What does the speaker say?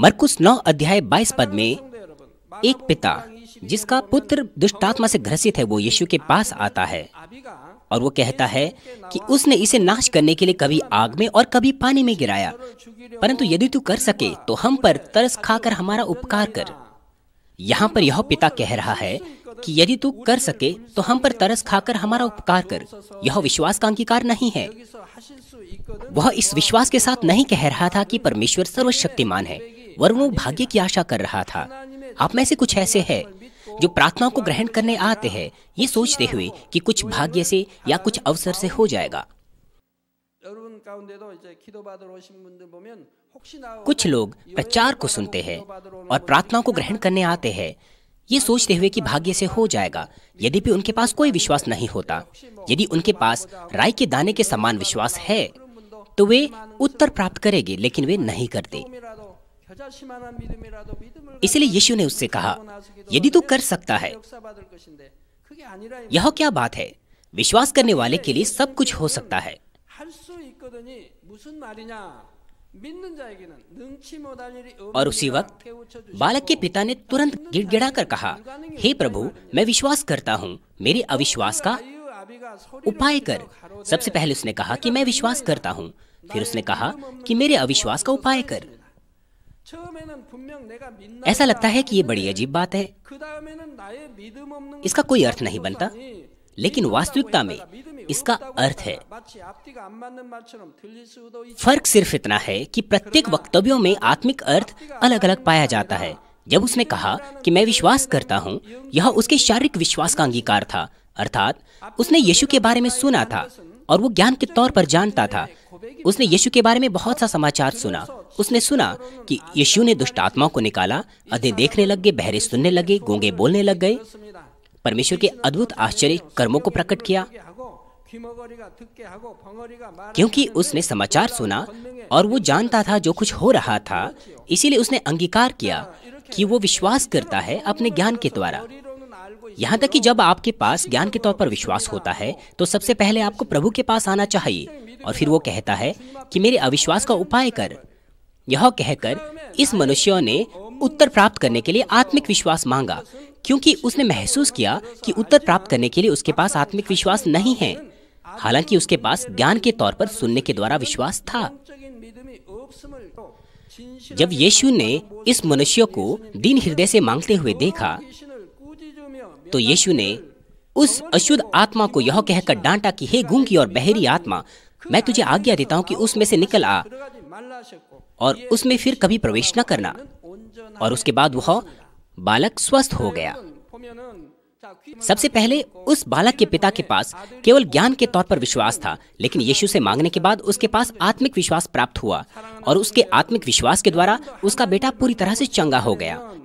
मरकुस नौ अध्याय बाईस पद में एक पिता जिसका पुत्र दुष्टात्मा से ग्रसित है वो यीशु के पास आता है और वो कहता है कि उसने इसे नाश करने के लिए कभी आग में और कभी पानी में गिराया परंतु यदि तू कर सके तो हम पर तरस खाकर हमारा उपकार कर यहाँ पर यह पिता कह रहा है कि यदि तू कर सके तो हम पर तरस खाकर हमारा उपकार कर यह विश्वास का अंगीकार नहीं है वह इस विश्वास के साथ नहीं कह रहा था कि परमेश्वर सर्वशक्तिमान है वरुणों भाग्य की आशा कर रहा था आप में से कुछ ऐसे है जो प्रार्थनाओं को ग्रहण करने आते हैं ये सोचते हुए कि कुछ भाग्य से या कुछ अवसर से हो जाएगा कुछ लोग प्रचार को सुनते हैं और प्रार्थनाओं को ग्रहण करने आते हैं ये सोचते हुए कि भाग्य से हो जाएगा यदि भी उनके पास कोई विश्वास नहीं होता यदि उनके पास राय के दाने के समान विश्वास है तो वे उत्तर प्राप्त करेंगे लेकिन वे नहीं करते इसलिए यीशु ने उससे कहा यदि तू कर सकता है यह क्या बात है विश्वास करने वाले के लिए सब कुछ हो सकता है और उसी वक्त बालक के पिता ने तुरंत गिड़गिड़ा कर कहा हे hey प्रभु मैं विश्वास करता हूँ मेरे अविश्वास का उपाय कर सबसे पहले उसने कहा कि मैं विश्वास करता हूँ फिर उसने कहा कि मेरे अविश्वास का उपाय कर ऐसा लगता है कि ये बड़ी अजीब बात है इसका कोई अर्थ नहीं बनता लेकिन वास्तविकता में इसका अर्थ है फर्क सिर्फ इतना है कि प्रत्येक वक्तव्यों में आत्मिक अर्थ अलग अलग पाया जाता है जब उसने कहा कि मैं विश्वास करता हूँ यह उसके शारीरिक विश्वास का अंगीकार था अर्थात उसने यीशु के बारे में सुना था और वो ज्ञान के तौर पर जानता था उसने यीशु के बारे में बहुत सा समाचार सुना उसने सुना कि यीशु ने दुष्ट आत्माओं को निकाला अधे देखने लग गए बहरे सुनने लगे गोंगे बोलने लग गए परमेश्वर के अद्भुत आश्चर्य कर्मों को प्रकट किया क्योंकि उसने समाचार सुना और वो जानता था जो कुछ हो रहा था इसीलिए उसने अंगीकार किया कि वो विश्वास करता है अपने ज्ञान के द्वारा यहाँ तक कि जब आपके पास ज्ञान के तौर पर विश्वास होता है तो सबसे पहले आपको प्रभु के पास आना चाहिए और फिर वो कहता है कि मेरे अविश्वास का उपाय कर यह कहकर इस मनुष्य ने उत्तर प्राप्त करने के लिए आत्मिक विश्वास मांगा क्योंकि उसने महसूस किया कि उत्तर प्राप्त करने के लिए उसके पास आत्मिक विश्वास नहीं है हालांकि उसके पास ज्ञान के तौर पर सुनने के द्वारा विश्वास था जब यीशु ने इस मनुष्य को दीन हृदय से मांगते हुए देखा तो यीशु ने उस अशुद्ध आत्मा को यह कहकर डांटा कि हे गूंगी और बहरी आत्मा मैं तुझे आज्ञा देता हूँ कि उसमें से निकल आ और उसमें फिर कभी प्रवेश न करना और उसके बाद वह बालक स्वस्थ हो गया सबसे पहले उस बालक के पिता के पास केवल ज्ञान के तौर पर विश्वास था लेकिन यीशु से मांगने के बाद उसके पास आत्मिक विश्वास प्राप्त हुआ और उसके आत्मिक विश्वास के द्वारा उसका बेटा पूरी तरह से चंगा हो गया